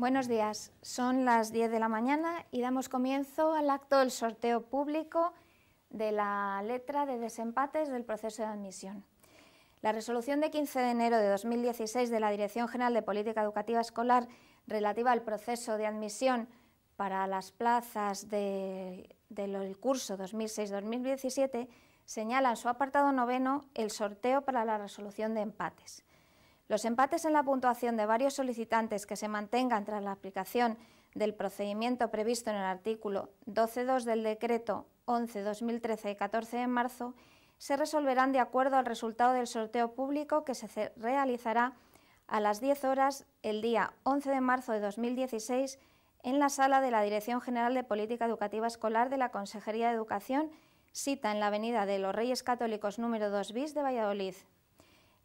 Buenos días, son las 10 de la mañana y damos comienzo al acto del sorteo público de la letra de desempates del proceso de admisión. La resolución de 15 de enero de 2016 de la Dirección General de Política Educativa Escolar relativa al proceso de admisión para las plazas del de, curso 2006-2017 señala en su apartado noveno el sorteo para la resolución de empates. Los empates en la puntuación de varios solicitantes que se mantengan tras la aplicación del procedimiento previsto en el artículo 12.2 del Decreto 11-2013 y 14 de marzo se resolverán de acuerdo al resultado del sorteo público que se realizará a las 10 horas el día 11 de marzo de 2016 en la sala de la Dirección General de Política Educativa Escolar de la Consejería de Educación, cita en la avenida de los Reyes Católicos número 2 bis de Valladolid.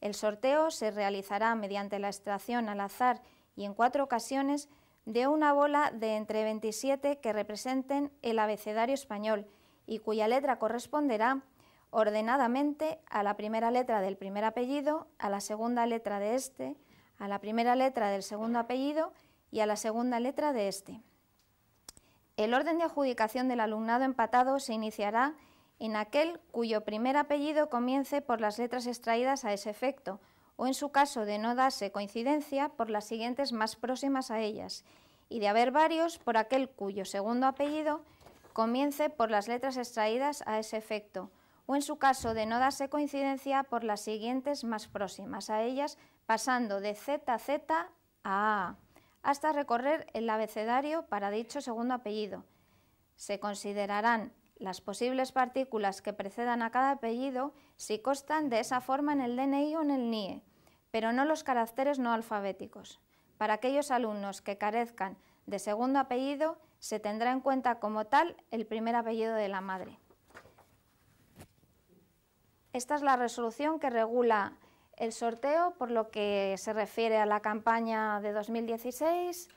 El sorteo se realizará mediante la extracción al azar y en cuatro ocasiones de una bola de entre 27 que representen el abecedario español y cuya letra corresponderá ordenadamente a la primera letra del primer apellido, a la segunda letra de este, a la primera letra del segundo apellido y a la segunda letra de este. El orden de adjudicación del alumnado empatado se iniciará en aquel cuyo primer apellido comience por las letras extraídas a ese efecto, o en su caso de no darse coincidencia, por las siguientes más próximas a ellas, y de haber varios, por aquel cuyo segundo apellido comience por las letras extraídas a ese efecto, o en su caso de no darse coincidencia, por las siguientes más próximas a ellas, pasando de ZZ a A, hasta recorrer el abecedario para dicho segundo apellido. Se considerarán las posibles partículas que precedan a cada apellido si constan de esa forma en el DNI o en el NIE, pero no los caracteres no alfabéticos. Para aquellos alumnos que carezcan de segundo apellido, se tendrá en cuenta como tal el primer apellido de la madre. Esta es la resolución que regula el sorteo por lo que se refiere a la campaña de 2016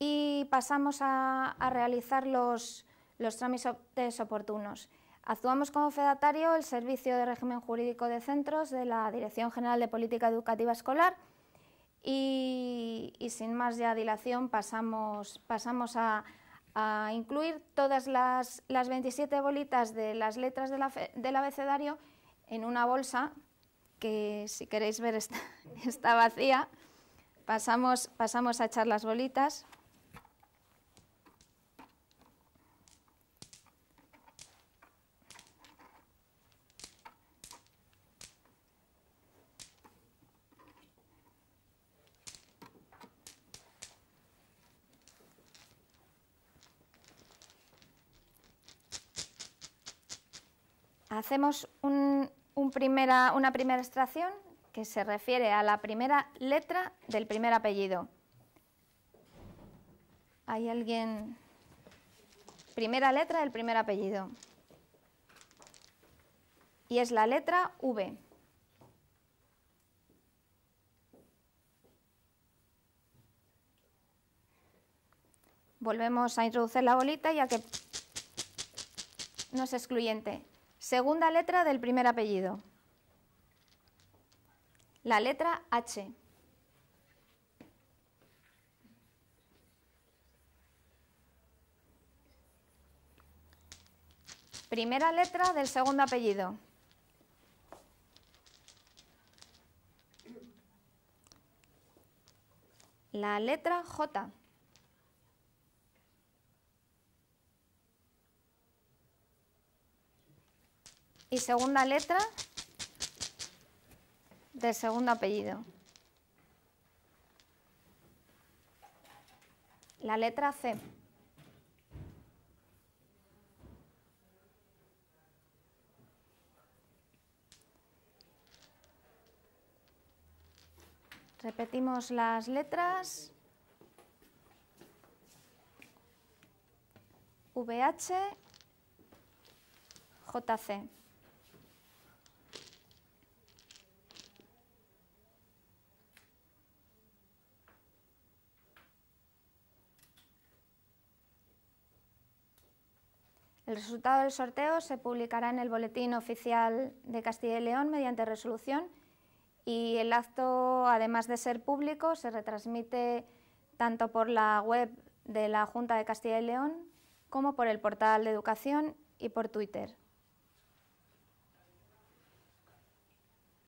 y pasamos a, a realizar los, los trámites oportunos. Actuamos como fedatario el Servicio de Régimen Jurídico de Centros de la Dirección General de Política Educativa Escolar y, sin más dilación pasamos, a, incluir todas las, 27 bolitas de las letras del abecedario en una bolsa que si queréis ver está, vacía. pasamos a echar las bolitas. Hacemos un, una primera extracción que se refiere a la primera letra del primer apellido. ¿Hay alguien? Primera letra del primer apellido. Y es la letra V. Volvemos a introducir la bolita ya que no es excluyente. Segunda letra del primer apellido. La letra H. Primera letra del segundo apellido. La letra J. y segunda letra del segundo apellido. La letra C. Repetimos las letras. VH, JC. El resultado del sorteo se publicará en el Boletín Oficial de Castilla y León mediante resolución y el acto, además de ser público, se retransmite tanto por la web de la Junta de Castilla y León como por el portal de educación y por Twitter.